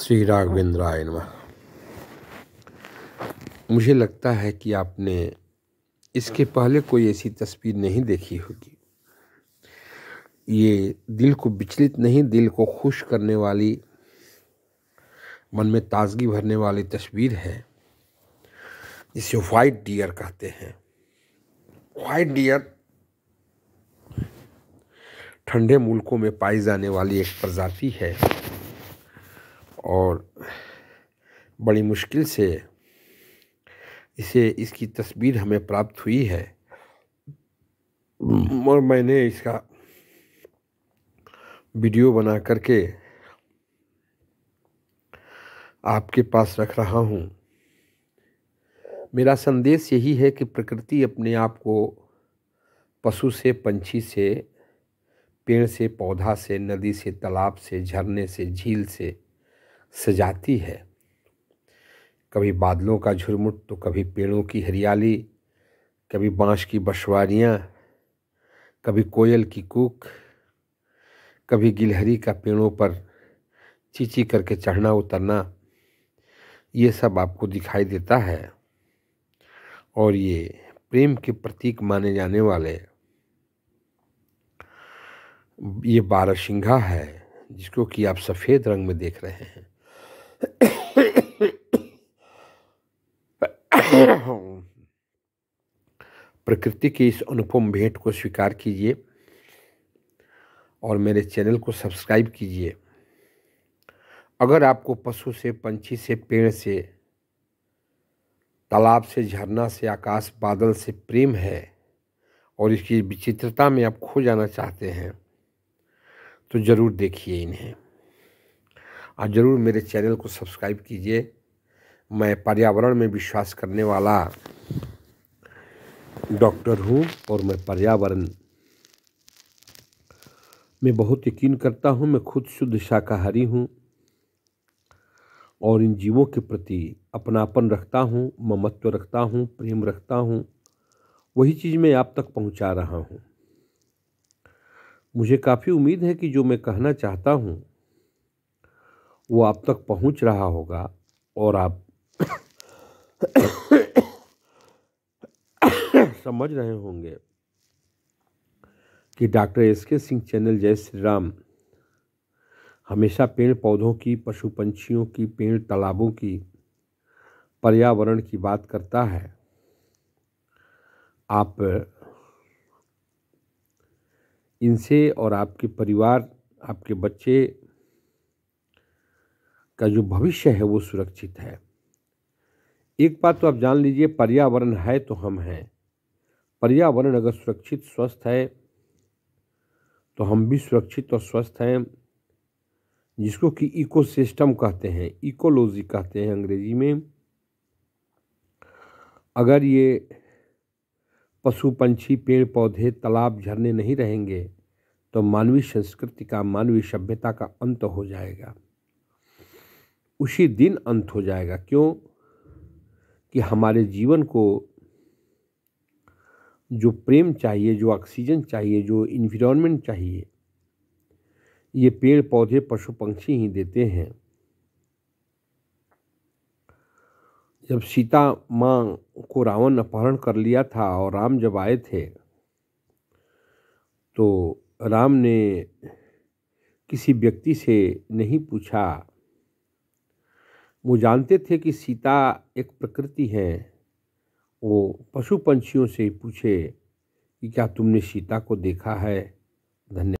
श्री राघवेंद्राय नमः मुझे लगता है कि आपने इसके पहले कोई ऐसी तस्वीर नहीं देखी होगी ये दिल को विचलित नहीं दिल को खुश करने वाली मन में ताजगी भरने वाली तस्वीर है जिसे वाइट डियर कहते हैं वाइट डियर ठंडे मुल्कों में पाई जाने वाली एक प्रजाति है और बड़ी मुश्किल से इसे इसकी तस्वीर हमें प्राप्त हुई है और मैंने इसका वीडियो बना करके आपके पास रख रहा हूँ मेरा संदेश यही है कि प्रकृति अपने आप को पशु से पंछी से पेड़ से पौधा से नदी से तालाब से झरने से झील से सजाती है कभी बादलों का झुरमुट तो कभी पेड़ों की हरियाली कभी बाँस की बशवारियाँ कभी कोयल की कूक कभी गिलहरी का पेड़ों पर चीची करके चढ़ना उतरना ये सब आपको दिखाई देता है और ये प्रेम के प्रतीक माने जाने वाले ये बारह है जिसको कि आप सफ़ेद रंग में देख रहे हैं प्रकृति की इस अनुपम भेंट को स्वीकार कीजिए और मेरे चैनल को सब्सक्राइब कीजिए अगर आपको पशु से पंछी से पेड़ से तालाब से झरना से आकाश बादल से प्रेम है और इसकी विचित्रता में आप खो जाना चाहते हैं तो ज़रूर देखिए इन्हें और ज़रूर मेरे चैनल को सब्सक्राइब कीजिए मैं पर्यावरण में विश्वास करने वाला डॉक्टर हूँ और मैं पर्यावरण में बहुत यकीन करता हूँ मैं खुद शुद्ध शाकाहारी हूँ और इन जीवों के प्रति अपनापन रखता हूँ ममत्व रखता हूँ प्रेम रखता हूँ वही चीज़ मैं आप तक पहुँचा रहा हूँ मुझे काफ़ी उम्मीद है कि जो मैं कहना चाहता हूँ वो आप तक पहुंच रहा होगा और आप समझ रहे होंगे कि डॉक्टर एस के सिंह चैनल जय श्री राम हमेशा पेड़ पौधों की पशु पंछियों की पेड़ तालाबों की पर्यावरण की बात करता है आप इनसे और आपके परिवार आपके बच्चे का जो भविष्य है वो सुरक्षित है एक बात तो आप जान लीजिए पर्यावरण है तो हम हैं पर्यावरण अगर सुरक्षित स्वस्थ है तो हम भी सुरक्षित और स्वस्थ हैं जिसको कि इकोसिस्टम कहते हैं इकोलॉजी कहते हैं अंग्रेजी में अगर ये पशु पंछी पेड़ पौधे तालाब झरने नहीं रहेंगे तो मानवीय संस्कृति का मानवीय सभ्यता का अंत हो जाएगा उसी दिन अंत हो जाएगा क्यों कि हमारे जीवन को जो प्रेम चाहिए जो ऑक्सीजन चाहिए जो इन्वायरमेंट चाहिए ये पेड़ पौधे पशु पंक्षी ही देते हैं जब सीता माँ को रावण अपहरण कर लिया था और राम जब आए थे तो राम ने किसी व्यक्ति से नहीं पूछा वो जानते थे कि सीता एक प्रकृति है वो पशु पंछियों से पूछे कि क्या तुमने सीता को देखा है धन्यवाद